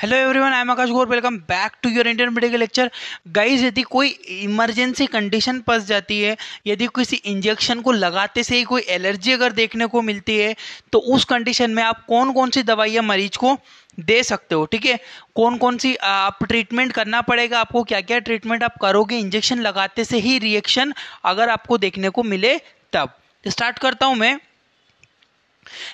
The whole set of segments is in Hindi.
hello everyone I am Akash Gaur welcome back to your Indian medical lecture guys यदि कोई इमरजेंसी कंडीशन फंस जाती है यदि किसी इंजेक्शन को लगाते से ही कोई एलर्जी अगर देखने को मिलती है तो उस कंडीशन में आप कौन कौन सी दवाइयाँ मरीज को दे सकते हो ठीक है कौन कौन सी आप ट्रीटमेंट करना पड़ेगा आपको क्या क्या ट्रीटमेंट आप करोगे इंजेक्शन लगाते से ही रिएक्शन अगर आपको देखने को मिले तब स्टार्ट तो करता हूँ मैं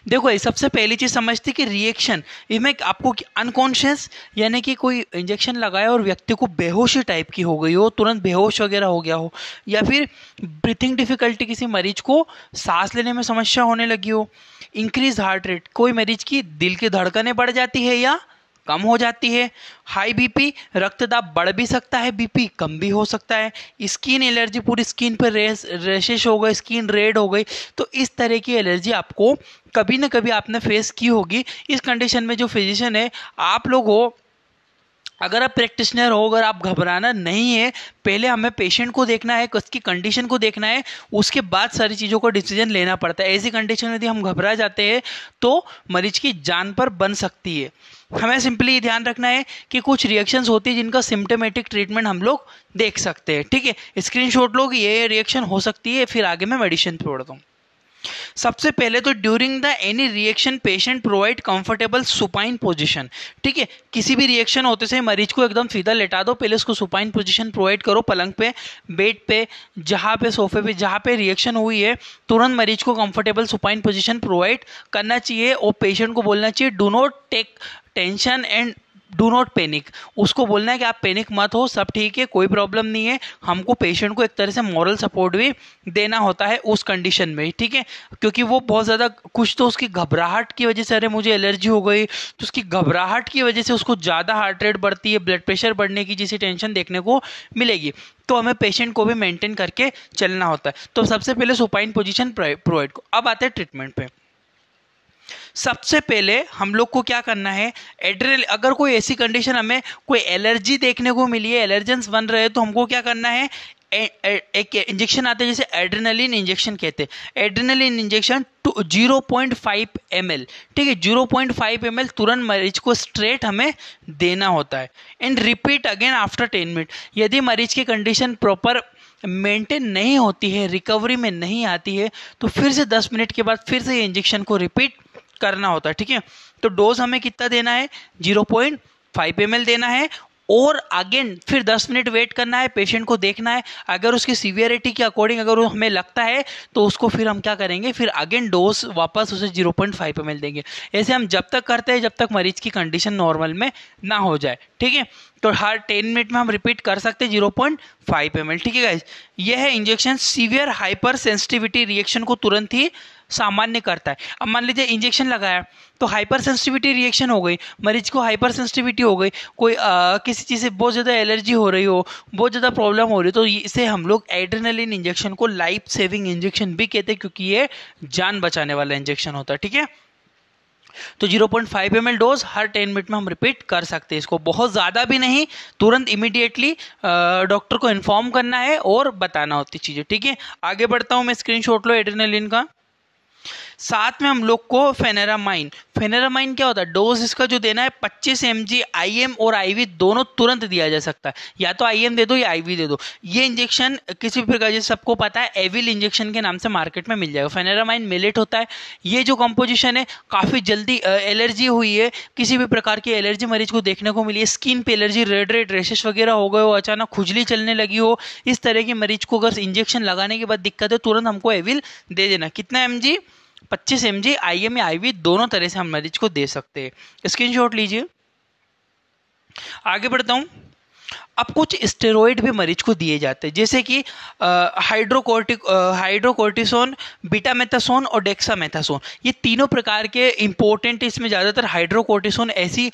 देखो सबसे पहली चीज समझते कि रिएक्शन इसमें आपको अनकॉन्शियस यानी कि कोई इंजेक्शन लगाया और व्यक्ति को बेहोशी टाइप की हो गई हो तुरंत बेहोश वगैरह हो गया हो या फिर ब्रीथिंग डिफिकल्टी किसी मरीज को सांस लेने में समस्या होने लगी हो इंक्रीज हार्ट रेट कोई मरीज की दिल की धड़कने बढ़ जाती है या कम हो जाती है हाई बीपी रक्तदाब बढ़ भी सकता है बीपी कम भी हो सकता है स्किन एलर्जी पूरी स्किन पर रेस रेशेश हो गई स्किन रेड हो गई तो इस तरह की एलर्जी आपको कभी ना कभी आपने फेस की होगी इस कंडीशन में जो फिजिशियन है आप लोग हो अगर आप प्रैक्टिशनर हो अगर आप घबराना नहीं है पहले हमें पेशेंट को देखना है उसकी कंडीशन को देखना है उसके बाद सारी चीज़ों को डिसीजन लेना पड़ता है ऐसी कंडीशन में यदि हम घबरा जाते हैं तो मरीज की जान पर बन सकती है हमें सिंपली ध्यान रखना है कि कुछ रिएक्शंस होती है जिनका सिम्टोमेटिक ट्रीटमेंट हम लोग देख सकते हैं ठीक है स्क्रीन शॉट लोग ये रिएक्शन हो सकती है फिर आगे मैं मेडिसिन छोड़ता हूँ सबसे पहले तो during the any reaction patient provide comfortable supine position ठीक है किसी भी रिएक्शन होते से मरीज को एकदम सीधा लेटा दो पहले उसको सुपाइन पोजीशन प्रोवाइड करो पलंग पे बेड पे जहाँ पे सोफे पे जहाँ पे रिएक्शन हुई है तुरंत मरीज को कंफर्टेबल सुपाइन पोजीशन प्रोवाइड करना चाहिए और पेशेंट को बोलना चाहिए do not take tension and do not panic उसको बोलना है कि आप पैनिक मत हो सब ठीक है कोई प्रॉब्लम नहीं है हमको पेशेंट को एक तरह से मॉरल सपोर्ट भी देना होता है उस कंडीशन में ठीक है क्योंकि वो बहुत ज़्यादा कुछ तो उसकी घबराहट की वजह से अरे मुझे एलर्जी हो गई तो उसकी घबराहट की वजह से उसको ज़्यादा हार्ट रेट बढ़ती है ब्लड प्रेशर बढ़ने की जैसी टेंशन देखने को मिलेगी तो हमें पेशेंट को भी मेंटेन करके चलना होता है तो सबसे पहले सुपाइन पोजीशन प्रोवाइड को अब आते हैं ट्रीटमेंट पे सबसे पहले हम लोग को क्या करना है एड्रेल अगर कोई ऐसी कंडीशन हमें कोई एलर्जी देखने को मिली है एलर्जेंस बन रहे हैं तो हमको क्या करना है ए, ए, एक इंजेक्शन आता है जैसे एड्रेनलिन इंजेक्शन कहते हैं adrenaline injection to zero point five M L ठीक है zero point five M L तुरंत मरीज को स्ट्रेट हमें देना होता है and repeat again after ten minute यदि मरीज की कंडीशन प्रॉपर मेंटेन नहीं होती है रिकवरी में नहीं आती है तो फिर से दस मिनट के बाद फिर से इंजेक्शन को रिपीट करना होता है ठीक है तो डोज हमें कितना देना है जीरो पॉइंट फाइव एम देना है और अगेन फिर 10 मिनट वेट करना है पेशेंट को देखना है अगर उसकी सीवियरिटी के अकॉर्डिंग अगर हमें लगता है तो उसको फिर हम क्या करेंगे फिर अगेन डोज वापस उसे 0.5 पॉइंट देंगे ऐसे हम जब तक करते हैं जब तक मरीज की कंडीशन नॉर्मल में ना हो जाए ठीक है तो हर 10 मिनट में हम रिपीट कर सकते हैं 0.5 पॉइंट ठीक है गाइज यह है injection severe hypersensitivity reaction को तुरंत ही सामान्य करता है अब मान लीजिए इंजेक्शन लगाया तो हाइपर सेंसिटिविटी रिएक्शन हो गई मरीज को हाइपर सेंसिटिविटी हो गई कोई आ, किसी चीज़ से बहुत ज़्यादा एलर्जी हो रही हो बहुत ज़्यादा प्रॉब्लम हो रही हो तो इसे हम लोग एड्रेनलिन इंजेक्शन को लाइफ सेविंग इंजेक्शन भी कहते हैं क्योंकि ये जान बचाने वाला इंजेक्शन होता है ठीक है तो 0.5 पॉइंट डोज हर 10 मिनट में हम रिपीट कर सकते हैं इसको बहुत ज़्यादा भी नहीं तुरंत इमीडिएटली डॉक्टर को इन्फॉर्म करना है और बताना होती चीज़ें ठीक है आगे बढ़ता हूं मैं स्क्रीनशॉट लो एड्रेनलिन का साथ में हम लोग को फेनेरामाइन फेनेरामाइन क्या होता है डोज इसका जो देना है पच्चीस एम जी आई एम और आई दोनों तुरंत दिया जा सकता है या तो आई एम दे दो या आई दे दो ये इंजेक्शन किसी भी प्रकार जैसे सबको पता है एविल इंजेक्शन के नाम से मार्केट में मिल जाएगा फेनेरामाइन मिलेट होता है ये जो कंपोजिशन है काफ़ी जल्दी एलर्जी हुई है किसी भी प्रकार की एलर्जी मरीज को देखने को मिली है स्किन पे एलर्जी रेड रेड रेशेस वगैरह हो गए हो अचानक खुजली चलने लगी हो इस तरह के मरीज को अगर इंजेक्शन लगाने के बाद दिक्कत है तुरंत हमको एविल दे देना कितना एम जी पच्चीस एम जी आई एम या आई दोनों तरह से हम मरीज को दे सकते हैं स्क्रीनशॉट लीजिए आगे बढ़ता हूँ अब कुछ स्टेरॉइड भी मरीज को दिए जाते हैं जैसे कि हाइड्रोकोर्टिक हाइड्रोकोर्टिसोन बीटामेथासोन और डेक्सामेथासोन ये तीनों प्रकार के इंपॉर्टेंट इसमें ज़्यादातर हाइड्रोकोर्टिसोन ऐसी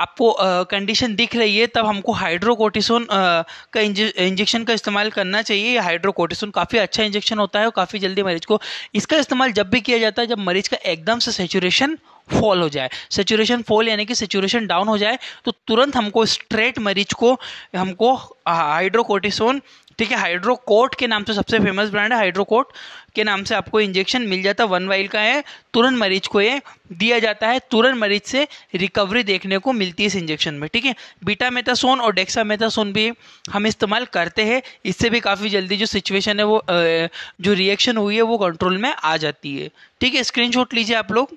आपको कंडीशन दिख रही है तब हमको हाइड्रोकोटिसोन का इंजेक्शन का इस्तेमाल करना चाहिए हाइड्रोकोटिसोन काफ़ी अच्छा इंजेक्शन होता है और काफ़ी जल्दी मरीज को इसका इस्तेमाल जब भी किया जाता है जब मरीज का एकदम से सेचुरेशन फॉल हो जाए सेचुरेशन फॉल यानी कि सेचुरेशन डाउन हो जाए तो तुरंत हमको स्ट्रेट मरीज को हमको हाइड्रोकोटिसोन ठीक है हाइड्रोकोट के नाम से सबसे फेमस ब्रांड है हाइड्रोकोट के नाम से आपको इंजेक्शन मिल जाता है वन वाइल का है तुरंत मरीज को ये दिया जाता है तुरंत मरीज से रिकवरी देखने को मिलती है इस इंजेक्शन में ठीक है बीटा मेथासोन और डेक्सा मेथासोन भी हम इस्तेमाल करते हैं इससे भी काफ़ी जल्दी जो सिचुएशन है वो जो रिएक्शन हुई है वो कंट्रोल में आ जाती है ठीक है स्क्रीन लीजिए आप लोग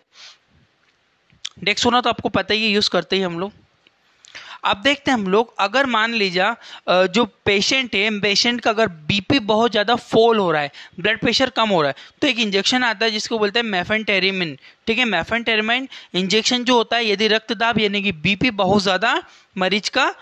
डेक्सोना तो आपको पता ही है यूज़ करते ही हम लोग अब देखते हैं हम लोग अगर मान लीजिए जो पेशेंट है पेशेंट का अगर बीपी बहुत ज़्यादा फॉल हो रहा है ब्लड प्रेशर कम हो रहा है तो एक इंजेक्शन आता है जिसको बोलते हैं मेफेंटेरिमिन ठीक है मेफेंटेरिमिन इंजेक्शन जो होता है यदि रक्तदाब यानी कि बीपी बहुत ज़्यादा मरीज का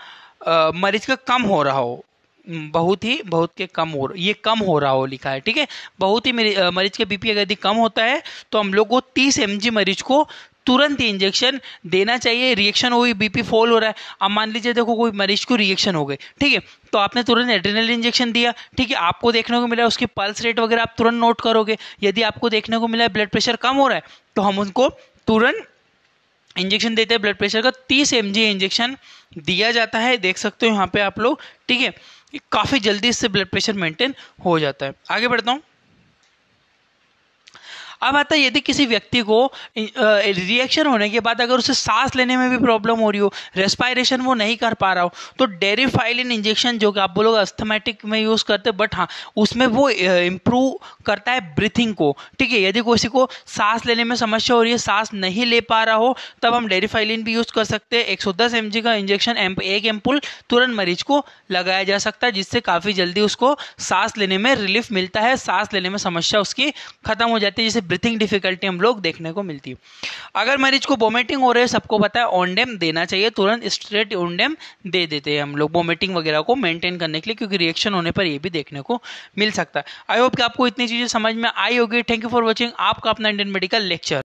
आ, मरीज का कम हो रहा हो हम्म, बहुत ही बहुत के कम हो ये कम हो रहा हो लिखा है ठीक है बहुत ही मरीज के बीपी अगर यदि कम होता है तो हम लोग को तीस एम मरीज को तुरंत ही इंजेक्शन देना चाहिए रिएक्शन हो गई बीपी फॉल हो रहा है अब मान लीजिए देखो कोई मरीज को रिएक्शन हो गए ठीक है तो आपने तुरंत एड्रिनल इंजेक्शन दिया ठीक है आपको देखने को मिला उसकी पल्स रेट वगैरह आप तुरंत नोट करोगे यदि आपको देखने को मिला ब्लड प्रेशर कम हो रहा है तो हम उनको तुरंत इंजेक्शन देते हैं ब्लड प्रेशर का तीस एम इंजेक्शन दिया जाता है देख सकते हो यहाँ पे आप लोग ठीक है काफ़ी जल्दी इससे ब्लड प्रेशर मेंटेन हो जाता है आगे बढ़ता हूँ अब आता है यदि किसी व्यक्ति को रिएक्शन होने के बाद अगर उसे सांस लेने में भी प्रॉब्लम हो रही हो रेस्पायरेशन वो नहीं कर पा रहा हो तो डेरीफाइलिन इंजेक्शन जो कि आप बोलोगे अस्थमेटिक में यूज़ करते बट हाँ उसमें वो इम्प्रूव करता है ब्रीथिंग को ठीक है यदि किसी को सांस लेने में समस्या हो रही है सांस नहीं ले पा रहा हो तब हम डेरीफाइलिन भी यूज़ कर सकते हैं एक सौ दस एम का इंजेक्शन एक एम्पुल तुरंत मरीज को लगाया जा सकता है जिससे काफ़ी जल्दी उसको सांस लेने में रिलीफ मिलता है सांस लेने में समस्या उसकी खत्म हो जाती है जैसे ब्रीथिंग डिफिकल्टी हम लोग देखने को मिलती है अगर मरीज को वोमिटिंग हो रही है सबको पता है ओनडेम देना चाहिए तुरंत स्ट्रेट ओनडेम दे देते हैं हम लोग वोमिटिंग वगैरह को मेंटेन करने के लिए क्योंकि रिएक्शन होने पर यह भी देखने को मिल सकता है आई होप कि आपको इतनी चीज़ें समझ में आई होगी थैंक यू फॉर वॉचिंग आपका अपना इंडियन मेडिकल लेक्चर